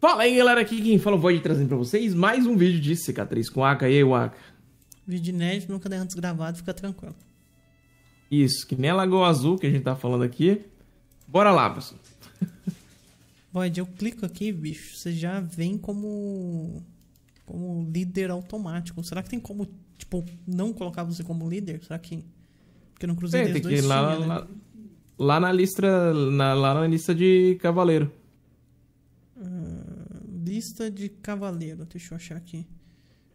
Fala aí galera, aqui quem fala Void trazendo pra vocês mais um vídeo de cicatriz com AK e aí, Waka. Vídeo inédito, nunca antes gravado, fica tranquilo. Isso, que nem a Lagoa Azul que a gente tá falando aqui. Bora lá, pessoal. Void, eu clico aqui, bicho, você já vem como como líder automático. Será que tem como, tipo, não colocar você como líder? Será que porque não cruzei é, tem que ir lá, né? lá, lá, na lista, na, lá na lista de cavaleiro lista de cavaleiro. Deixa eu achar aqui.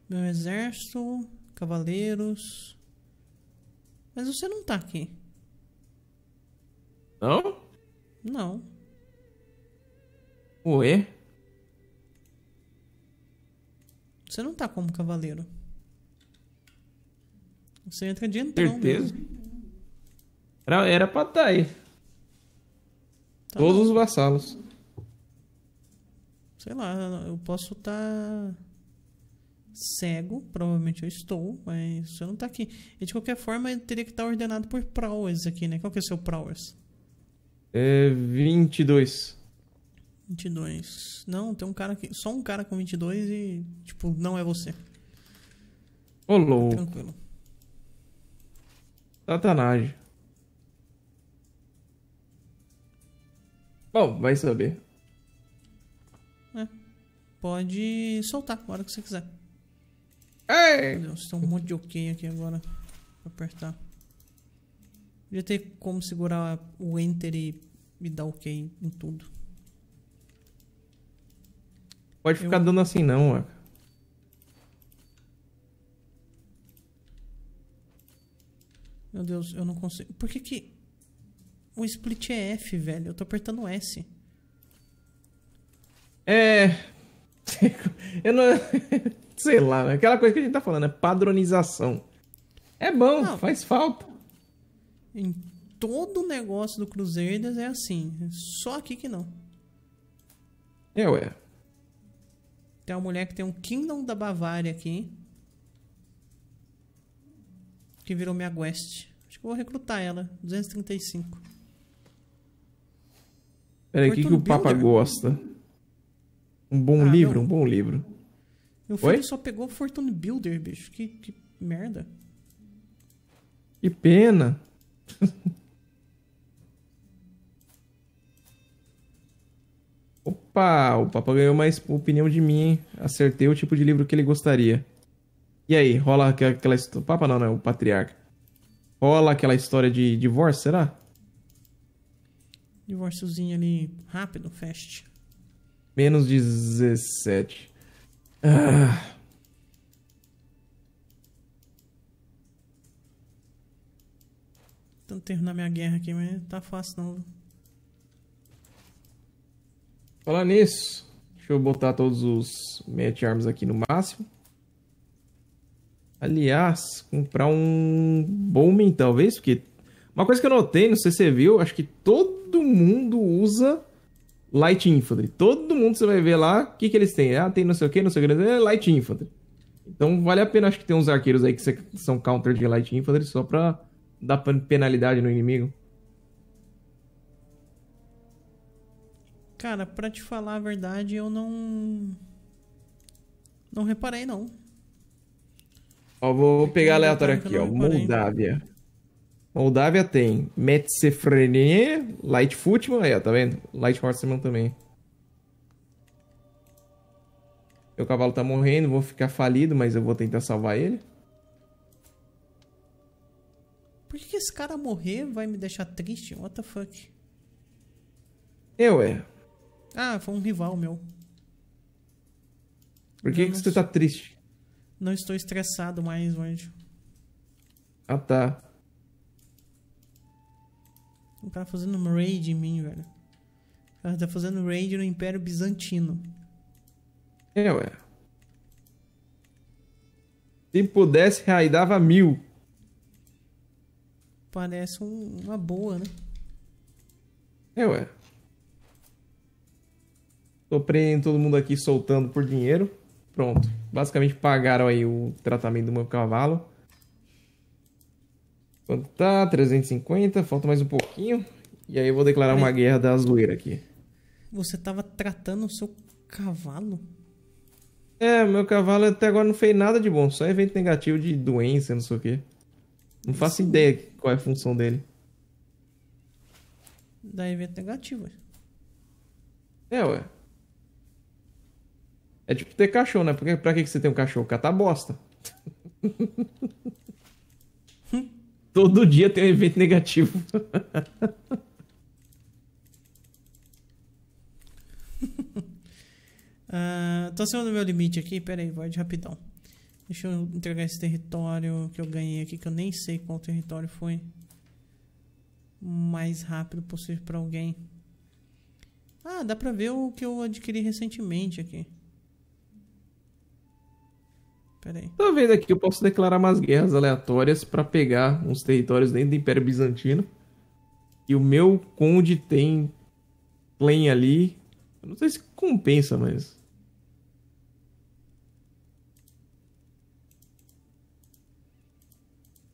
Meu exército, cavaleiros. Mas você não tá aqui. Não? Não. Ué? Você não tá como cavaleiro. Você entra de entrão Certeza. Era, era pra estar tá aí. Tá Todos bom. os vassalos sei lá, eu posso estar tá cego, provavelmente eu estou, mas você não está aqui. E de qualquer forma, eu teria que estar tá ordenado por prowess aqui, né? Qual que é o seu prowess? É 22. 22. Não, tem um cara aqui, só um cara com 22 e tipo, não é você. Ô louco. Tranquilo. Satanagem. Bom, vai saber pode soltar a hora que você quiser. Ei! Meu Deus, tem um monte de ok aqui agora. Vou apertar. Podia ter como segurar o Enter e, me dar ok em tudo. Pode ficar Eu... dando assim não, ó. Meu Deus, eu não consigo. Por que que o split é F, velho? Eu tô apertando S. É, eu não. Sei lá, né? Aquela coisa que a gente tá falando, é padronização. É bom, não, faz falta. Em todo o negócio do Cruzeiras é assim. Só aqui que não. É, ué. Tem uma mulher que tem um Kingdom da Bavária aqui. Que virou minha Guest. Acho que eu vou recrutar ela. 235. Peraí, o que, que o Papa gosta? Um bom ah, livro, um bom livro. Meu filho Oi? só pegou Fortune Builder, bicho. Que, que merda. Que pena. Opa, o Papa ganhou mais opinião de mim, hein? Acertei o tipo de livro que ele gostaria. E aí, rola aquela história. Papa não, né? o patriarca. Rola aquela história de divórcio, será? Divórciozinho ali, rápido, fast. Menos 17. Ah. tempo terminar minha guerra aqui, mas tá fácil não. Falar nisso, deixa eu botar todos os match arms aqui no máximo. Aliás, comprar um Bowman, talvez, porque uma coisa que eu notei, não sei se você viu, acho que todo mundo usa Light Infantry. Todo mundo você vai ver lá, o que, que eles têm? Ah, tem não sei o que, não sei o que, é Light Infantry. Então vale a pena, acho que tem uns arqueiros aí que são counter de Light Infantry só pra dar penalidade no inimigo. Cara, pra te falar a verdade, eu não. Não reparei, não. Ó, vou pegar aleatório aqui, ó. Moldávia. Moldávia tem Metsefrenie, Light Footman, aí, ó, tá vendo? Light Horseman também. Meu cavalo tá morrendo, vou ficar falido, mas eu vou tentar salvar ele. Por que, esse cara morrer vai me deixar triste? What the fuck? Eu é. Ah, foi um rival meu. Por que, que você tá triste? Não estou estressado mais, Wanjo. Ah tá. O cara fazendo um raid em mim, velho. O cara tá fazendo raid no Império Bizantino. É, ué. Se pudesse, raidava mil. Parece um, uma boa, né? É, ué. Tô prendendo todo mundo aqui soltando por dinheiro. Pronto. Basicamente pagaram aí o tratamento do meu cavalo. Quanto tá? 350. Falta mais um pouco pouquinho. E aí eu vou declarar uma guerra da zoeira aqui. Você tava tratando o seu cavalo? É, meu cavalo até agora não fez nada de bom, só evento negativo de doença, não sei o quê. Não faço ideia qual é a função dele. Dá evento negativo. É, ué. É tipo ter cachorro, né? Porque pra que você tem um cachorro? Catar bosta. Todo dia tem um evento negativo. uh, tô acima do meu limite aqui, peraí, vai de rapidão. Deixa eu entregar esse território que eu ganhei aqui, que eu nem sei qual território foi. mais rápido possível para alguém. Ah, dá pra ver o que eu adquiri recentemente aqui peraí. aí. vendo aqui, eu posso declarar umas guerras aleatórias para pegar uns territórios dentro do Império Bizantino. E o meu conde tem claim ali. Eu não sei se compensa, mas...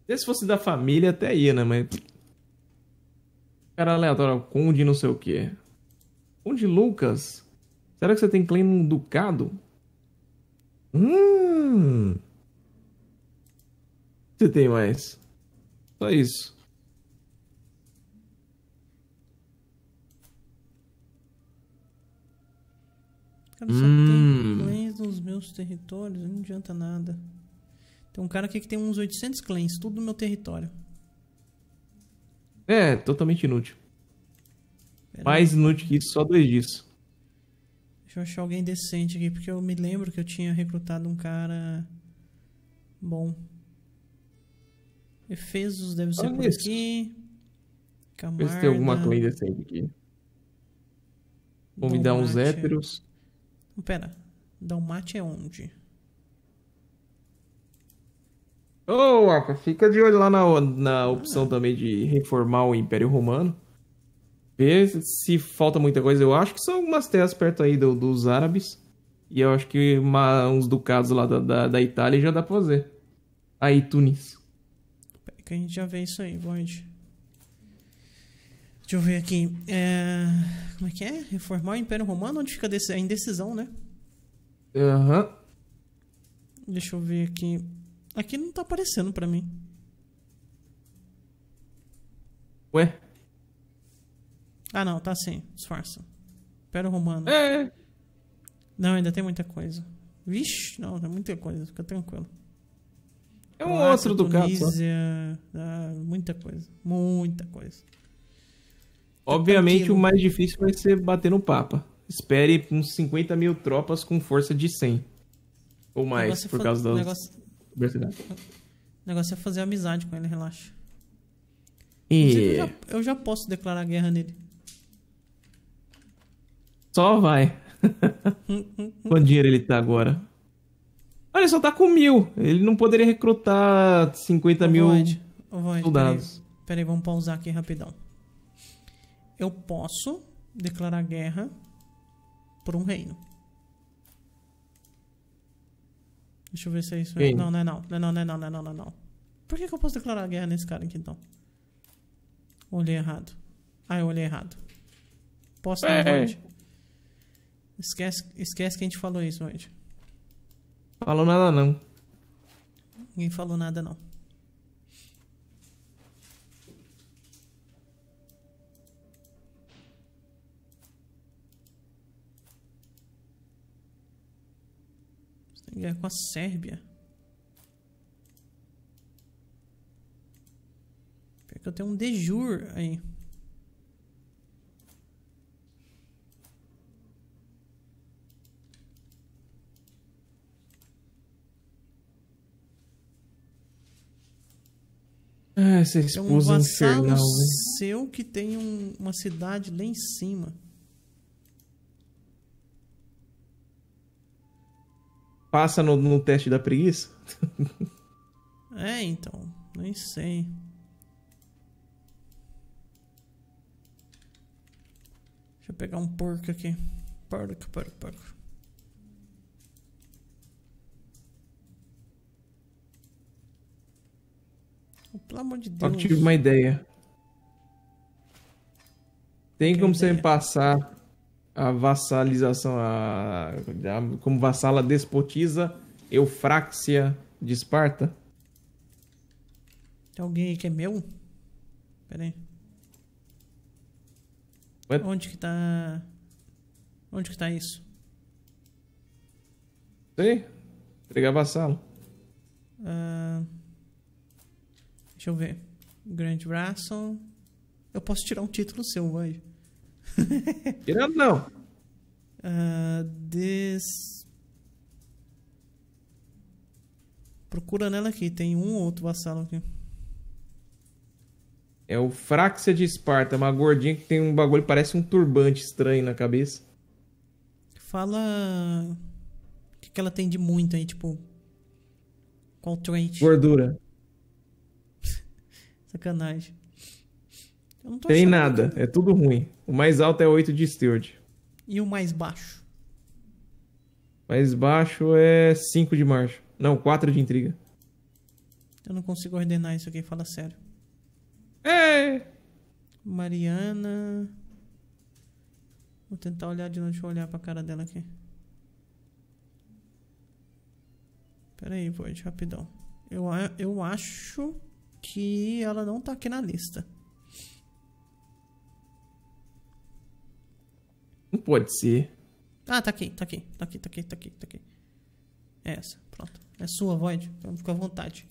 Se fosse da família, até ia, né? Mas. Cara aleatório, Conde não sei o quê. Conde Lucas? Será que você tem claim num ducado? Hum. Você tem mais? Só isso. Cara, só hum. tem clãs nos meus territórios, não adianta nada. Tem um cara aqui que tem uns 800 clãs, tudo no meu território. É, totalmente inútil. Pera Mais aí. inútil que isso, só dois disso. Deixa eu achar alguém decente aqui, porque eu me lembro que eu tinha recrutado um cara bom. Efesos deve ser Olha por aqui. Camarda. Vê se tem alguma clã decente aqui. Vou me dar uns héteros. Pera. Dalmate é onde? Ô, oh, fica de olho lá na, na opção ah. também de reformar o Império Romano ver se falta muita coisa. Eu acho que são algumas terras perto aí do, dos árabes. E eu acho que uma, uns ducados lá da, da, da, Itália já dá pra fazer. Aí, Tunis. Peraí que a gente já vê isso aí, Void. Deixa eu ver aqui. É... Como é que é? Reformar o Império Romano? Onde fica a indecisão, né? Aham. Uhum. Deixa eu ver aqui. Aqui não tá aparecendo pra mim. Ué? Ah, não, tá sim. Disfarça. Império Romano. É. Não, ainda tem muita coisa. Vixe, não, tem é muita coisa, fica tranquilo. É um Lá, outro do Cato. Ah, muita coisa. Muita coisa. Obviamente, o mais difícil vai ser bater no Papa. Espere uns 50 mil tropas com força de 100. Ou mais, é por causa da negócio... O negócio é fazer amizade com ele, relaxa. E... Eu já, eu já posso declarar guerra nele. Só vai. Quanto dinheiro ele tá agora? Olha, só tá com mil. Ele não poderia recrutar 50 o mil Void, Void, soldados. Peraí. peraí, vamos pausar aqui rapidão. Eu posso declarar guerra por um reino. Deixa eu ver se é isso Não, não é não. Não, não, não, não, não, não, não. Por que, que eu posso declarar guerra nesse cara aqui então? Olhei errado. Ah, eu olhei errado. Posso dar um void? Esquece, esquece que a gente falou isso hoje. Falou nada não. Ninguém falou nada não. guerra com a Sérbia. Pior que eu tenho um de jure aí. Ah, essa esposa é um infernal, seu que tem um, uma cidade lá em cima. Passa no, no teste da preguiça? é, então. Nem sei. Deixa eu pegar um porco aqui. Porco, porco, porco. Pelo amor de Deus. Eu tive uma ideia. Tem que como ideia. você me passar a vassalização, a, a, como vassala despotiza Eufráxia de Esparta? Tem alguém aí que é meu? Pera aí. What? Onde que tá. Onde que tá isso? Sei. Entregar vassalo. Uh... Ah. Deixa eu ver. Grant Russell. Eu posso tirar um título seu, vai. Tirando não. Uh, des... Procura nela aqui. Tem um ou outro vassalo aqui. É o Fraxia de Esparta, uma gordinha que tem um bagulho, parece um turbante estranho na cabeça. Fala. O que, que ela tem de muito aí, tipo. Qual trait? Gordura. Sacanagem. Tem nada, é tudo ruim. O mais alto é 8 de Steward. E o mais baixo? Mais baixo é 5 de marcha. Não, 4 de intriga. Eu não consigo ordenar isso aqui, fala sério. É! Mariana. Vou tentar olhar de novo, deixa eu olhar pra cara dela aqui. Pera aí, Void, rapidão. Eu, eu acho que ela não tá aqui na lista. Não pode ser. Ah, tá aqui, tá aqui, tá aqui, tá aqui, tá aqui, tá aqui. É essa, pronto. É sua, Void. Então fica à vontade.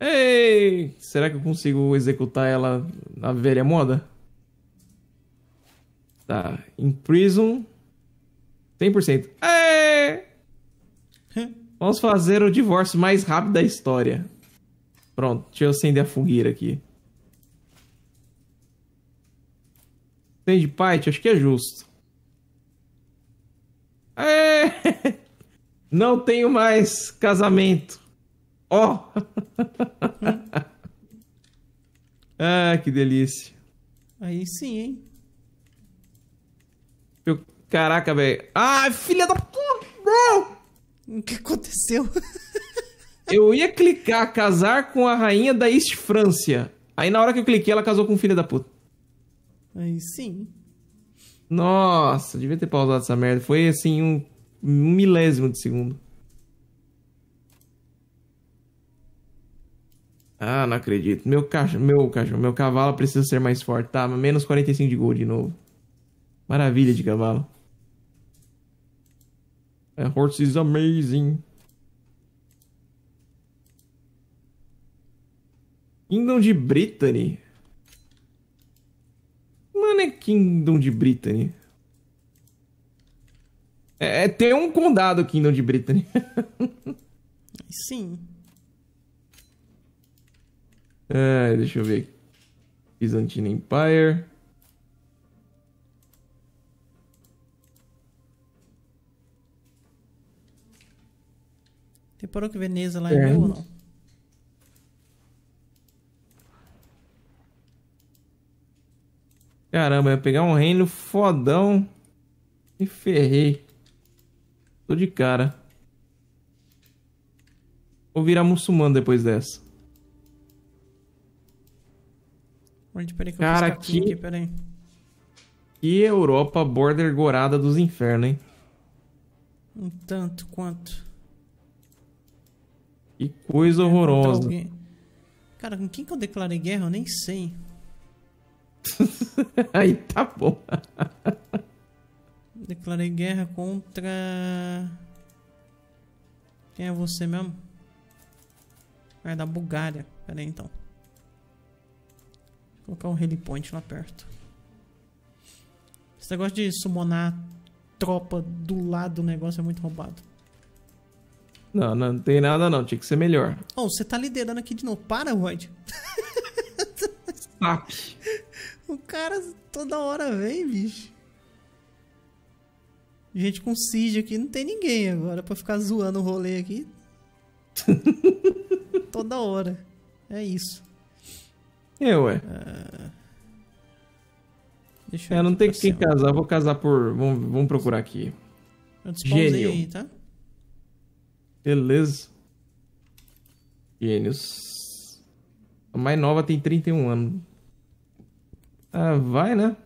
Ei! Será que eu consigo executar ela na velha moda? Tá. Imprison. 100%. Ei! Vamos fazer o divórcio mais rápido da história. Pronto, deixa eu acender a fogueira aqui. Acende pai, acho que é justo. É! Não tenho mais casamento. Ó! Oh. ah, que delícia. Aí sim, hein? caraca, velho. Ai, filha da puta! Não! O que aconteceu? Eu ia clicar casar com a rainha da East França. Aí na hora que eu cliquei, ela casou com o filho da puta. Aí sim. Nossa, devia ter pausado essa merda. Foi assim um, um milésimo de segundo. Ah, não acredito. Meu cachorro, meu cachorro, meu cavalo precisa ser mais forte. Tá, menos 45 de gold de novo. Maravilha de cavalo. A é, horse is amazing. Kingdom de Brittany? Mano, é Kingdom de Brittany. É, é ter um condado Kingdom de Brittany. Sim. Ah, deixa eu ver Byzantine Empire. Reparou que Veneza lá é, é meu ou não? Caramba, ia pegar um reino fodão e ferrei. Tô de cara. Vou virar muçulmano depois dessa. Onde, peraí, que Cara, eu que... Aqui, peraí. que Europa border gorada dos infernos, hein? Um tanto quanto. Que coisa é, horrorosa. Cara, com quem que eu declarei guerra? Eu nem sei. Aí tá bom. Declarei guerra contra. Quem é você mesmo? Ah, é da Bulgária. Pera aí então. Vou colocar um rally point lá perto. Esse negócio de summonar tropa do lado do negócio é muito roubado. Não, não tem nada não. Tinha que ser melhor. Oh, você tá liderando aqui de novo. Para, Void. Stop. O cara toda hora vem, bicho. Gente com Cid aqui, não tem ninguém agora pra ficar zoando o rolê aqui. toda hora. É isso. É, ué. Ah... Deixa eu. É, não tem quem casar, vou casar por. Vamos, vamos procurar aqui. Eu Gênio. Aí, tá? Beleza. Gênios. A mais nova tem 31 anos. Ah, vai, né?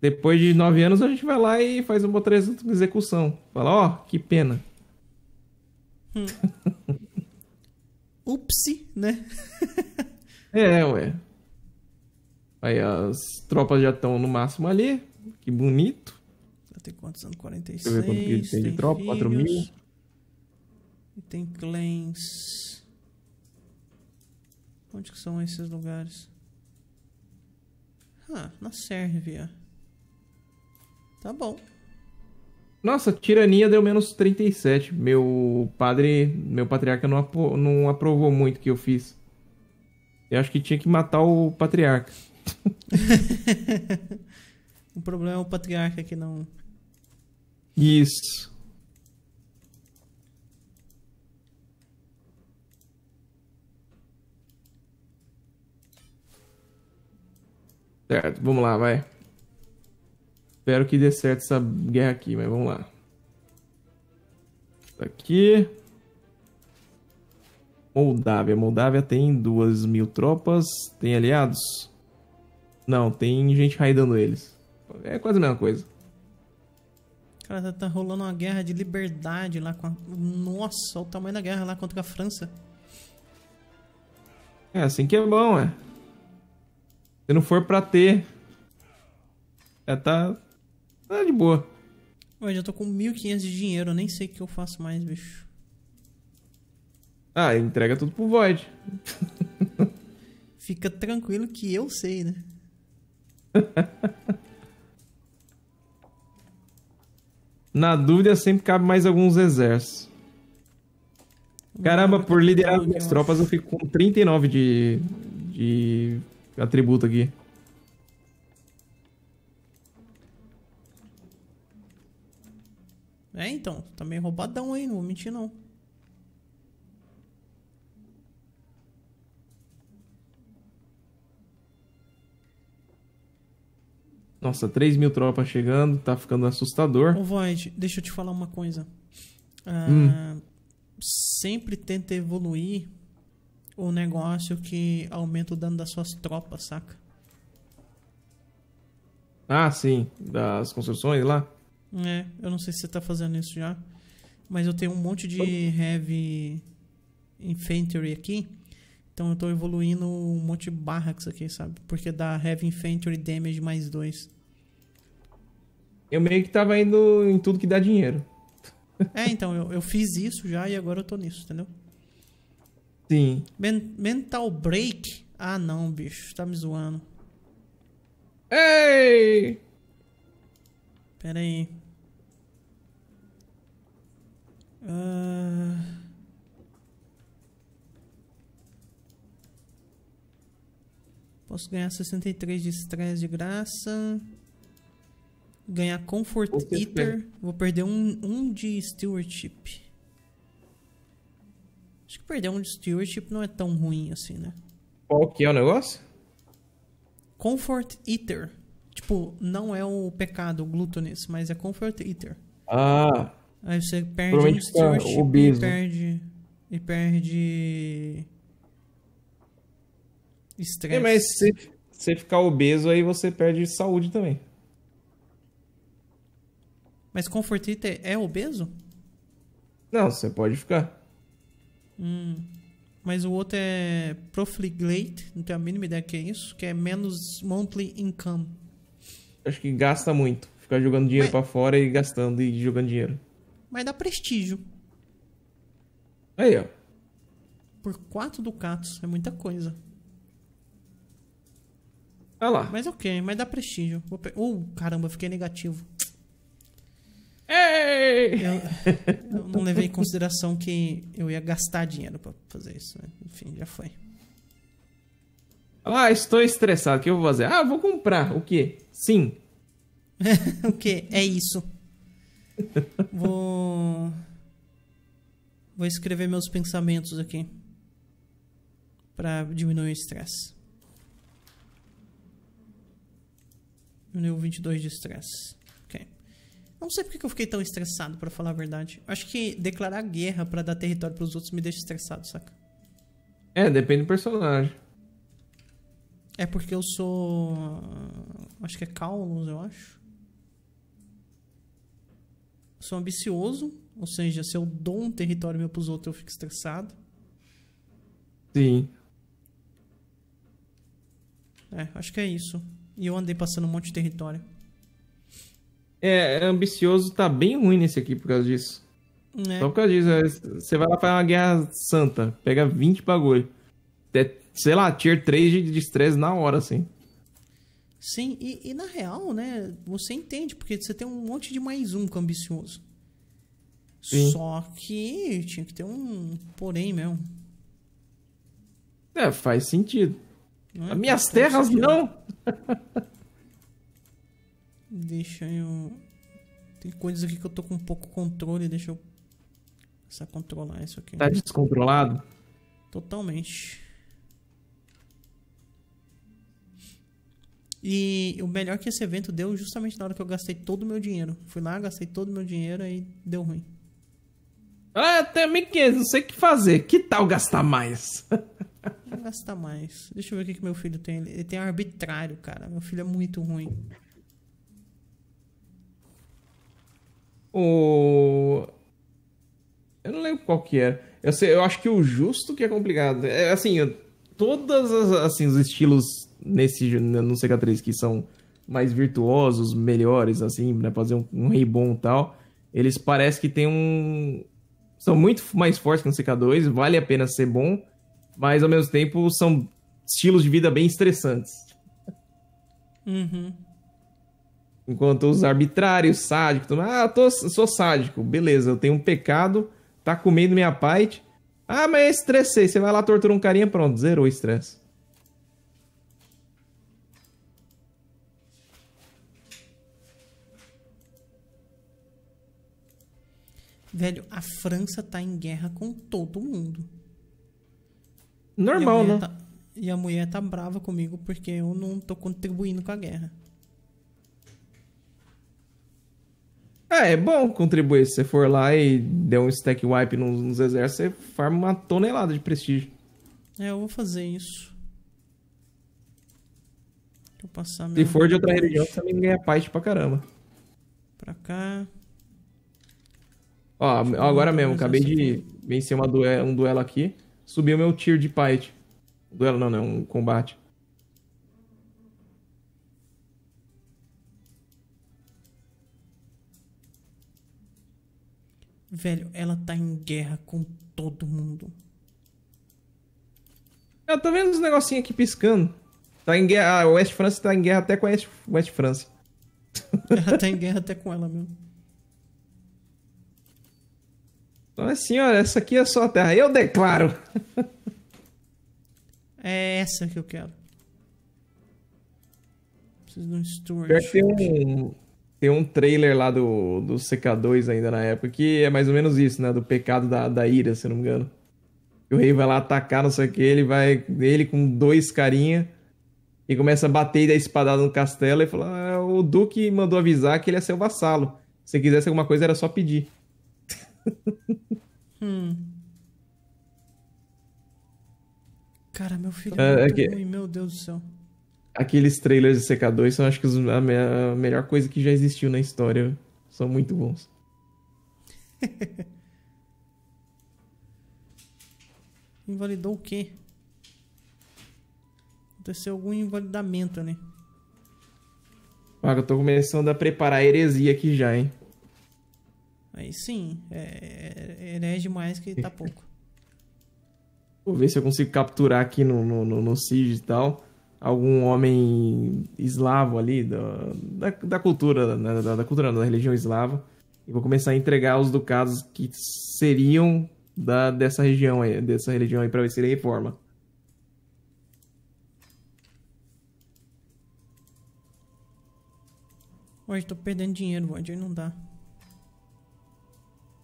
Depois de nove anos, a gente vai lá e faz uma de execução. Fala, ó, oh, que pena. Hum. Upsi, né? é, ué. Aí as tropas já estão no máximo ali. Que bonito. Já tem quantos anos? 46. Deixa eu ver quanto que tem, tem de tropa. 4 mil. E tem clãs. Onde que são esses lugares? Ah, na Sérvia. Tá bom. Nossa, tirania deu menos 37. Meu padre, meu patriarca não, não aprovou muito o que eu fiz. Eu acho que tinha que matar o patriarca. o problema é o patriarca que não. Isso. Certo, vamos lá, vai. Espero que dê certo essa guerra aqui, mas vamos lá. Tá aqui. Moldávia. Moldávia tem duas mil tropas. Tem aliados? Não, tem gente raidando eles. É quase a mesma coisa. Cara, tá, tá, rolando uma guerra de liberdade lá com a... Nossa, olha o tamanho da guerra lá contra a França. É assim que é bom, é. Se não for pra ter. É, tá. Tá de boa. Ué, já tô com 1.500 de dinheiro, eu nem sei o que eu faço mais, bicho. Ah, entrega tudo pro Void. Fica tranquilo que eu sei, né? Na dúvida, sempre cabe mais alguns exércitos. Caramba, por liderar minhas tropas, eu fico com 39 de, de atributo aqui. É, então. Tá meio roubadão aí, não vou mentir, não. Nossa, 3 mil tropas chegando, tá ficando assustador. Ô, Void, deixa eu te falar uma coisa. Ah, hum. Sempre tenta evoluir o negócio que aumenta o dano das suas tropas, saca? Ah, sim. Das construções lá? É, eu não sei se você tá fazendo isso já. Mas eu tenho um monte de Heavy Infantry aqui. Então eu tô evoluindo um monte de barracks aqui, sabe? Porque dá Heavy Infantry Damage mais dois. Eu meio que tava indo em tudo que dá dinheiro. É, então, eu, eu fiz isso já e agora eu tô nisso, entendeu? Sim. Men mental break? Ah, não, bicho. Tá me zoando. Ei! Pera aí. Uh... Posso ganhar 63 de estresse de graça. Ganhar Comfort Eater. Vou perder um, um de Stewardship perder um de stewardship não é tão ruim assim, né? Qual que é o negócio? Comfort Eater. Tipo, não é o pecado, o gluttonous, mas é Comfort Eater. Ah. Aí você perde um tá stewardship e né? perde... E perde... É, estresse. É, mas se você ficar obeso, aí você perde saúde também. Mas Comfort Eater é obeso? Não, você pode ficar. Hum. Mas o outro é profligate, não tenho a mínima ideia que é isso, que é menos monthly income. Acho que gasta muito. Ficar jogando dinheiro Mas... para fora e gastando e jogando dinheiro. Mas dá prestígio. Aí, ó. Por quatro ducatos, é muita coisa. Ah lá. Mas ok, mas dá prestígio. Ou, pe... Uh, caramba, fiquei negativo. Eu, eu, não levei em consideração que eu ia gastar dinheiro para fazer isso. Né? Enfim, já foi. Ah, estou estressado. O que eu vou fazer? Ah, vou comprar. O quê? Sim. o quê? É isso. vou. Vou escrever meus pensamentos aqui. para diminuir o estresse. Diminuiu 22 de estresse. Não sei porque que eu fiquei tão estressado, para falar a verdade. Acho que declarar guerra para dar território para os outros me deixa estressado, saca? É, depende do personagem. É porque eu sou. Acho que é Caulus, eu acho. Sou ambicioso, ou seja, se eu dou um território meu pros outros, eu fico estressado. Sim. É, acho que é isso. E eu andei passando um monte de território. É, é, ambicioso tá bem ruim nesse aqui por causa disso. É. Só por causa disso. É, você vai lá fazer uma guerra santa, pega 20 bagulho. É, sei lá, tier 3 de estresse na hora, assim. Sim, e, e, na real, né, você entende, porque você tem um monte de mais um com ambicioso. Sim. Só que tinha que ter um porém mesmo. É, faz sentido. Não é Minhas terras não! Deixa eu. Tem coisas aqui que eu tô com pouco controle, deixa eu. Só controlar isso aqui. Tá descontrolado? Totalmente. E o melhor que esse evento deu justamente na hora que eu gastei todo o meu dinheiro. Fui lá, gastei todo o meu dinheiro e deu ruim. Ah, até 1500, não sei o que fazer. Que tal gastar mais? gastar mais. Deixa eu ver o que, que meu filho tem. Ele tem arbitrário, cara. Meu filho é muito ruim. O. Eu não lembro qual que era. Eu, sei, eu acho que o justo que é complicado. É assim, eu... todas as, assim, os estilos nesse no CK3 que são mais virtuosos, melhores, assim, né? Fazer um, um rei bom e tal. Eles parecem que tem um. São muito mais fortes que no CK2, vale a pena ser bom, mas ao mesmo tempo são estilos de vida bem estressantes. Uhum. Enquanto os arbitrários, sádicos, tudo, ah, tô, sou sádico, beleza, eu tenho um pecado, tá comendo minha parte. Ah, mas é estressei, você vai lá torturar um carinha, pronto, zerou o estresse. Velho, a França tá em guerra com todo mundo. Normal, e né? Tá... E a mulher tá brava comigo porque eu não tô contribuindo com a guerra. É, é bom contribuir. Se você for lá e der um stack wipe nos, nos exércitos, você farma uma tonelada de prestígio. É, eu vou fazer isso. Vou passar Se for de outra parte. religião, também ganha parte pra caramba. Pra cá. Ó, agora mesmo, acabei de vencer uma um duelo aqui. Subiu meu tier de parte. Duelo não, não, é um combate. Velho, ela tá em guerra com todo mundo. Eu tô vendo os negocinhos aqui piscando. Tá em guerra. A West France tá em guerra até com a West, France. Ela tá em guerra até com ela mesmo. Então, é assim, olha, essa aqui é só a terra. Eu declaro. É essa que eu quero. Preciso de um storage. Pior que um, tem um trailer lá do, do CK2 ainda na época, que é mais ou menos isso, né? Do pecado da, da ira, se não me engano. O rei vai lá atacar, não sei o que, ele vai. Ele com dois carinha e começa a bater e dar espadada no castelo e fala: ah, o Duque mandou avisar que ele é seu vassalo. Se quisesse alguma coisa, era só pedir. Hum. Cara, meu filho é, é, é, muito que... ruim, meu Deus do céu aqueles trailers de CK2 são, acho que, a, me a melhor coisa que já existiu na história. São muito bons. Invalidou o quê? Aconteceu algum invalidamento, né? Paga, eu tô começando a preparar a heresia aqui já, hein? Aí sim, é, é herege mais que tá pouco. Vou ver se eu consigo capturar aqui no, no, no, no Siege e tal algum homem eslavo ali, da, da, da cultura, né, da, da, cultura da religião eslava, e vou começar a entregar os ducados que seriam da, dessa região aí, dessa religião aí, para ver se ele reforma. hoje estou perdendo dinheiro, hoje não dá.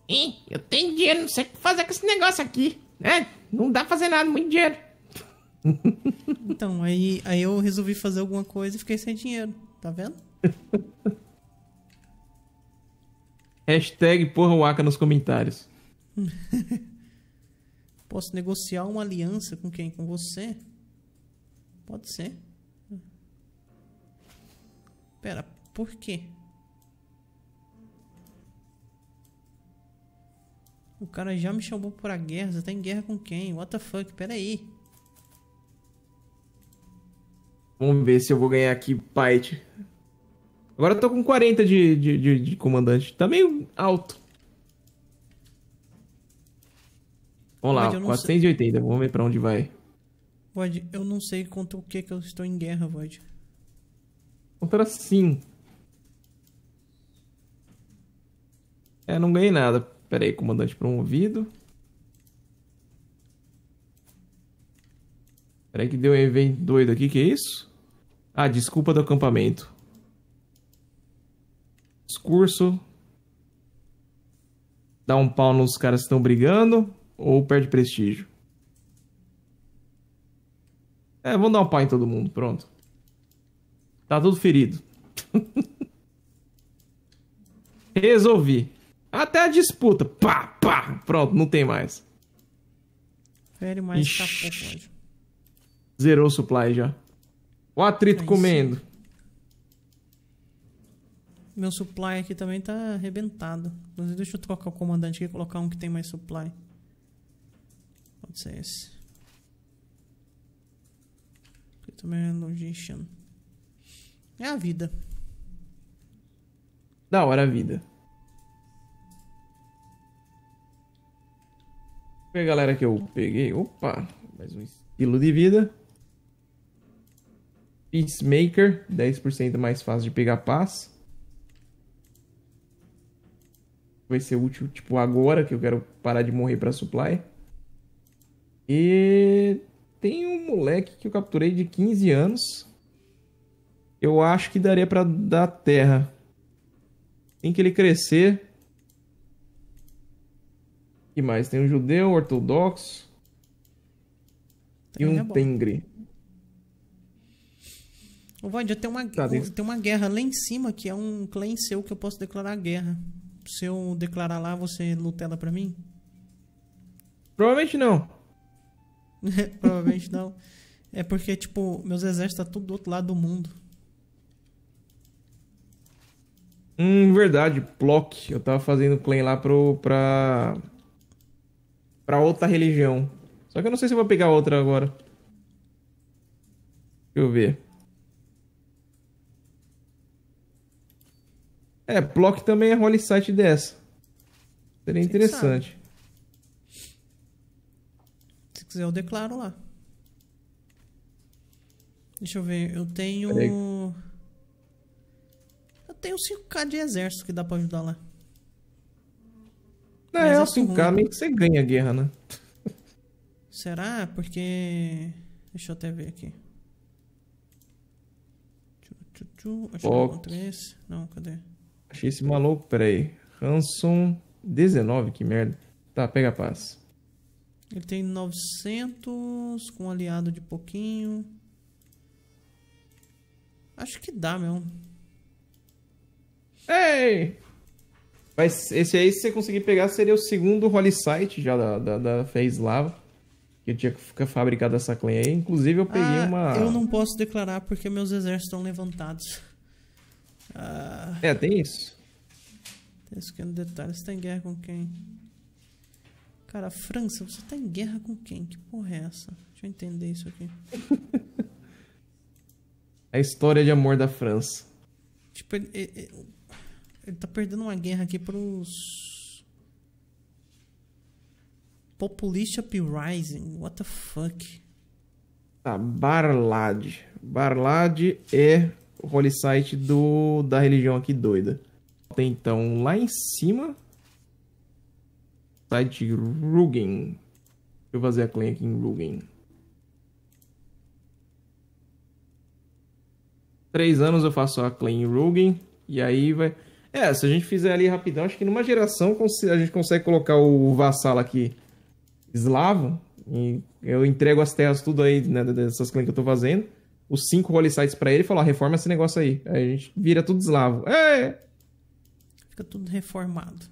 Ih, eu tenho dinheiro, não sei o que fazer com esse negócio aqui, né? Não dá fazer nada, muito dinheiro. Então, aí, aí eu resolvi fazer alguma coisa e fiquei sem dinheiro, tá vendo? Hashtag porra Waka nos comentários. Posso negociar uma aliança com quem? Com você? Pode ser. Pera, por quê? O cara já me chamou pra guerra. Você tá em guerra com quem? What the fuck? Pera aí. Vamos ver se eu vou ganhar aqui Pyte. Agora eu tô com 40 de, de, de, de comandante. Tá meio alto. Vamos lá, 480. Sei. Vamos ver pra onde vai. Void, eu não sei contra o que que eu estou em guerra, Void. Contra sim. É, não ganhei nada. Pera aí, comandante promovido. Pera aí que deu um evento doido aqui, que é isso? Ah, desculpa do acampamento. Discurso. Dá um pau nos caras que estão brigando ou perde prestígio. É, vamos dar um pau em todo mundo, pronto. Tá tudo ferido. Resolvi. Até a disputa. Pá, pá. Pronto, não tem mais. Fere mais tá Ixi. Zerou o supply já. O atrito comendo. Meu supply aqui também tá arrebentado. Inclusive, deixa eu trocar o comandante aqui e colocar um que tem mais supply. Pode ser esse. Aqui também é logician. É a vida. Da hora a vida. Vou a galera que eu peguei. Opa, mais um estilo de vida. Peacemaker, 10% mais fácil de pegar paz. Vai ser útil, tipo, agora que eu quero parar de morrer pra supply. E tem um moleque que eu capturei de 15 anos. Eu acho que daria pra dar terra. Tem que ele crescer. E mais? Tem um judeu, ortodoxo. e um é tengre. O Void, tem uma, tá uma guerra lá em cima que é um clã seu que eu posso declarar guerra. Se eu declarar lá, você lutela pra mim? Provavelmente não. Provavelmente não. É porque, tipo, meus exércitos tá tudo do outro lado do mundo. Hum, verdade. block Eu tava fazendo clã lá pro, pra... Pra outra religião. Só que eu não sei se eu vou pegar outra agora. Deixa eu ver. É, Plock também é role site dessa. Seria Você interessante. Se quiser, eu declaro lá. Deixa eu ver, eu tenho. Eu tenho 5k de exército que dá pra ajudar lá. é, é 5k meio que você ganha a guerra, né? Será? Porque. Deixa eu até ver aqui. Tchu, tchu, tchu. Acho que eu é encontrei esse. Não, cadê? Achei esse maluco, peraí. Hanson 19, que merda. Tá, pega a paz. Ele tem 900 com aliado de pouquinho. Acho que dá mesmo. Ei! Mas esse aí, se você conseguir pegar, seria o segundo Holy Site já da, da, da fez lava Que tinha que ficar fabricado essa clã aí. Inclusive, eu peguei ah, uma. Eu não posso declarar porque meus exércitos estão levantados. Ah, é, tem isso. Tem esse pequeno detalhe. Você tá em guerra com quem? Cara, França, você tá em guerra com quem? Que porra é essa? Deixa eu entender isso aqui. a história de amor da França. Tipo, ele, ele, ele tá perdendo uma guerra aqui pros. Populist Uprising. What the fuck? Tá, Barlad. Barlad é holy site do, da religião aqui doida. Tem então lá em cima. Site Rugen. Deixa eu fazer a claim aqui em Rugen. Três anos eu faço a claim em Rugen. E aí vai. É, se a gente fizer ali rapidão, acho que numa geração a gente consegue colocar o vassalo aqui eslavo. E eu entrego as terras tudo aí, né, dessas clãs que eu tô fazendo os cinco holy sites pra ele e falou: ah, reforma esse negócio aí. Aí a gente vira tudo eslavo. É! Fica tudo reformado.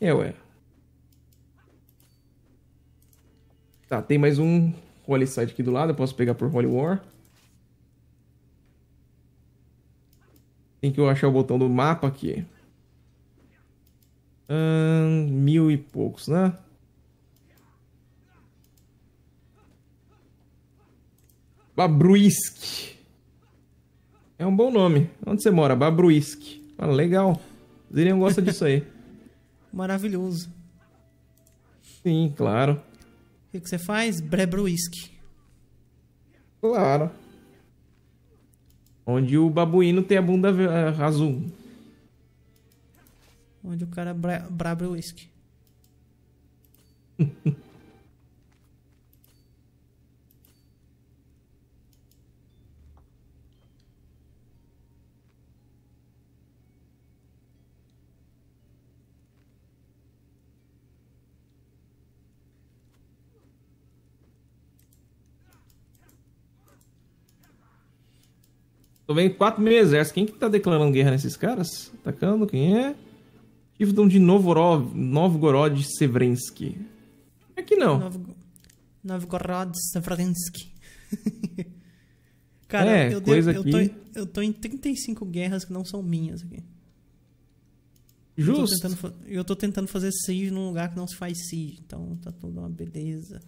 É, ué. Tá, tem mais um holy site aqui do lado. Eu posso pegar por Holy War. Tem que eu achar o botão do mapa aqui. um mil e poucos, né? Babruisk. É um bom nome. Onde você mora? Babruisk. Ah, legal. Zirian gosta disso aí. Maravilhoso. Sim, claro. O que você faz? Brebruisk. Claro. Onde o babuíno tem a bunda eh, azul. Onde o cara bra brabra Tô vendo quatro mil exércitos. Quem que tá declarando guerra nesses caras? Atacando, quem é? Chifdom de Novorov, Novgorod É Aqui não. Nov... Novgorod Sevrensky. Cara, é, eu, coisa devo, aqui... eu, tô, eu tô em 35 guerras que não são minhas aqui. Justo. Eu tô tentando, eu tô tentando fazer siege num lugar que não se faz siege, então tá tudo uma beleza.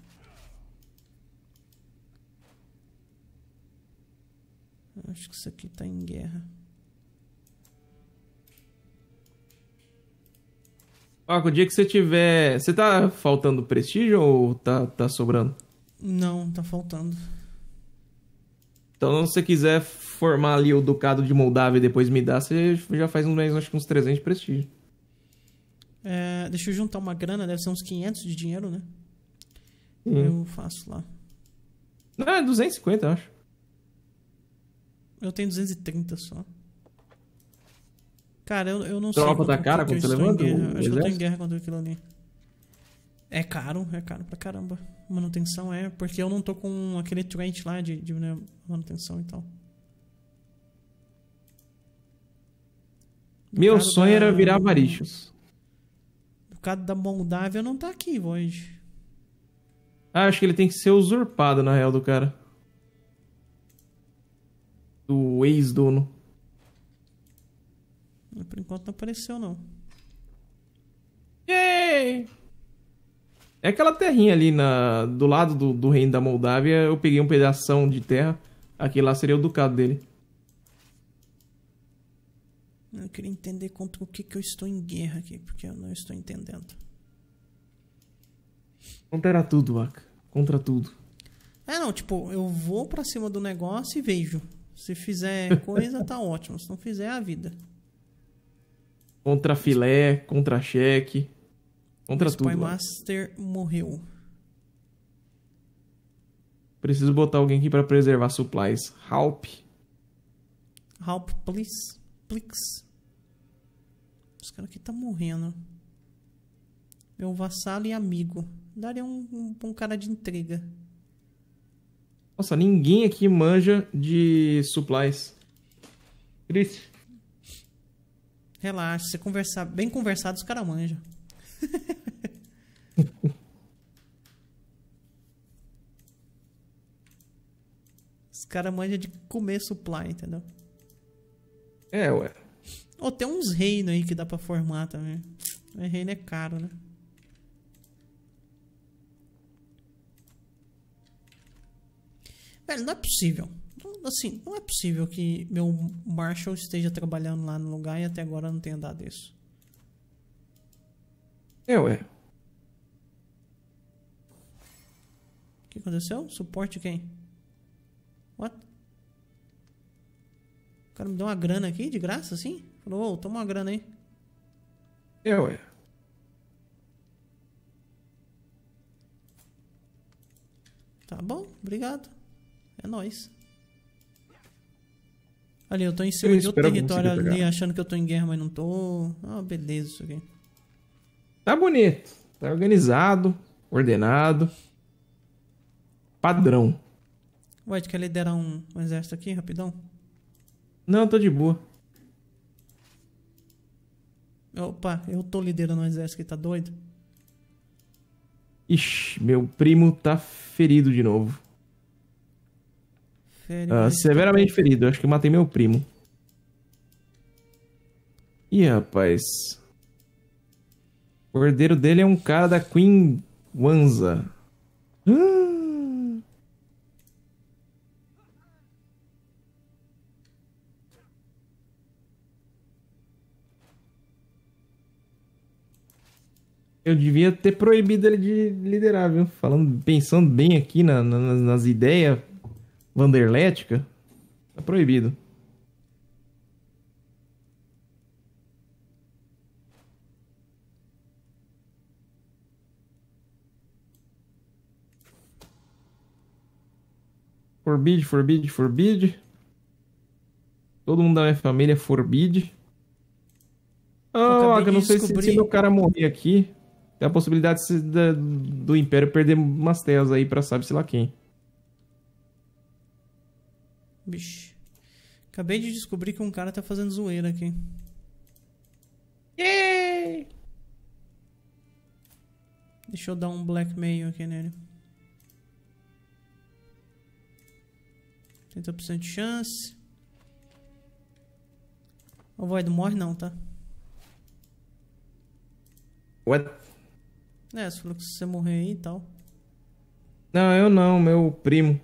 Acho que isso aqui está em guerra. Paco, o dia que você tiver. Você tá faltando prestígio ou tá, tá sobrando? Não, tá faltando. Então, se você quiser formar ali o Ducado de Moldávia e depois me dar, você já faz um mês, acho que uns 300 de prestígio. É, deixa eu juntar uma grana, deve ser uns 500 de dinheiro, né? Hum. Eu faço lá. Não, é 250, eu acho. Eu tenho 230 só. Cara, eu, eu não Tropa sei. Tropa da cara quando você levanta? Eu acho que eu tô em guerra contra aquilo ali. É caro, é caro pra caramba. Manutenção é, porque eu não tô com aquele trait lá de, de né, manutenção e tal. Meu sonho da... era virar Varichos. O cara da Moldávia não tá aqui hoje. Ah, acho que ele tem que ser usurpado, na real, do cara do ex-dono. Por enquanto não apareceu, não. Yay! É aquela terrinha ali na, do lado do, do reino da Moldávia. Eu peguei um pedaço de terra. Aqui lá seria o ducado dele. Eu queria entender contra o que, que eu estou em guerra aqui, porque eu não estou entendendo. Contra tudo, Waka. Contra tudo. É, não, tipo, eu vou pra cima do negócio e vejo. Se fizer coisa, tá ótimo. Se não fizer, é a vida. Contra filé, contra cheque. Contra o tudo. O Master morreu. Preciso botar alguém aqui para preservar supplies. Help. Help, please. Plix. Os caras aqui tá morrendo. É Meu vassalo e amigo. Daria um, um, um cara de entrega. Nossa, ninguém aqui manja de supplies. Cris? Relaxa, você conversar bem conversado, os caras manjam. os caras manjam de comer supply, entendeu? É, ué. Ou oh, tem uns reinos aí que dá pra formar também. reino é caro, né? Velho, não é possível. Então, assim, não é possível que meu Marshall esteja trabalhando lá no lugar e até agora não tenha dado isso. É, ué. O que aconteceu? Suporte quem? What? O cara me deu uma grana aqui, de graça, assim? Falou, oh, toma uma grana aí. É, ué. Tá bom, obrigado. É nós. Ali, eu tô em cima eu de outro território ali, pegar. achando que eu tô em guerra, mas não tô. Ah, beleza isso aqui. Tá bonito. Tá organizado, ordenado. Padrão. Ué, tu quer liderar um, um exército aqui, rapidão? Não, tô de boa. Opa, eu tô liderando um exército que tá doido? Ixi, meu primo tá ferido de novo. Ah, então severamente tá. ferido. Acho que matei meu primo. Ih, rapaz. O herdeiro dele é um cara da Queen Wanza. Ah! Eu devia ter proibido ele de liderar, viu? Falando, pensando bem aqui na, na, nas ideias, Vanderlética, tá proibido. Forbid, forbid, forbid. Todo mundo da minha família forbid. Ah, oh, eu não sei se, se meu cara morrer aqui, tem a possibilidade do Império perder umas terras aí pra sabe-se lá quem. Bicho. Acabei de descobrir que um cara tá fazendo zoeira aqui. Yay! Deixa eu dar um blackmail aqui nele. 30% de chance. O Void morre não, tá? What? É, você falou que você morrer aí e tal. Não, eu não, meu primo.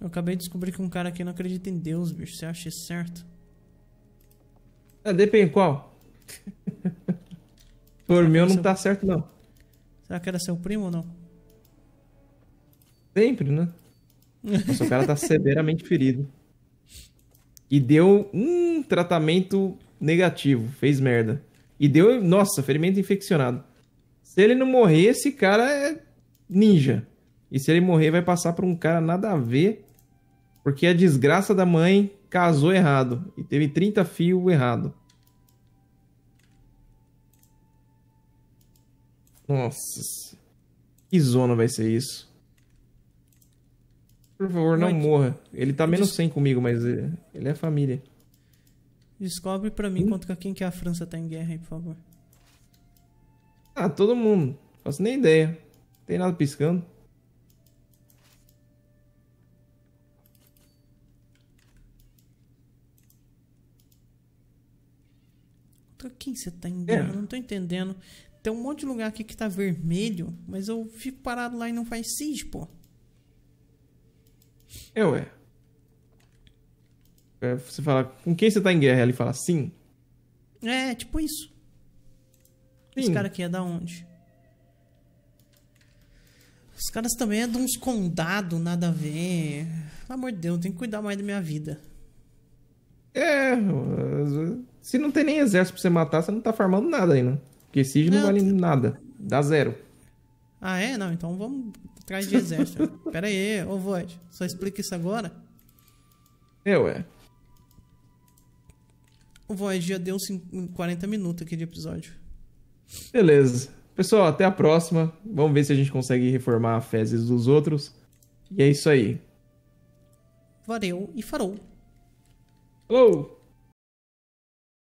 Eu acabei de descobrir que um cara aqui não acredita em Deus, bicho. Você acha isso certo? É, depende qual. Por meu não seu... tá certo, não. Será que era seu primo ou não? Sempre, né? Nossa, o cara tá severamente ferido. E deu um tratamento negativo. Fez merda. E deu, nossa, ferimento infeccionado. Se ele não morrer, esse cara é ninja. E se ele morrer, vai passar por um cara nada a ver porque a desgraça da mãe casou errado e teve 30 fios errado. Nossa. Que zona vai ser isso? Por favor, não morra. Ele tá menos 100 comigo, mas ele, é, ele é família. Descobre pra mim hum? contra quem que é a França tá em guerra aí, por favor. Ah, todo mundo. Não faço nem ideia. Não tem nada piscando. você tá enganando? É. Não tô entendendo. Tem um monte de lugar aqui que tá vermelho, mas eu fico parado lá e não faz CID, pô. É, ué. É, você fala, com quem você tá em guerra? Ele fala, sim. É, tipo isso. Sim. Esse cara aqui é da onde? Os caras também é de uns escondado nada a ver. Pelo amor de Deus, tem que cuidar mais da minha vida. É, às vezes... Se não tem nem exército pra você matar, você não tá farmando nada ainda. Porque Siege não, não vale nada. Dá zero. Ah, é? Não, então vamos atrás de exército. Pera aí, ô Void, só explica isso agora? É, ué. O Void já deu 40 minutos aqui de episódio. Beleza. Pessoal, até a próxima. Vamos ver se a gente consegue reformar a fezes dos outros. E é isso aí. Valeu e farou. Falou!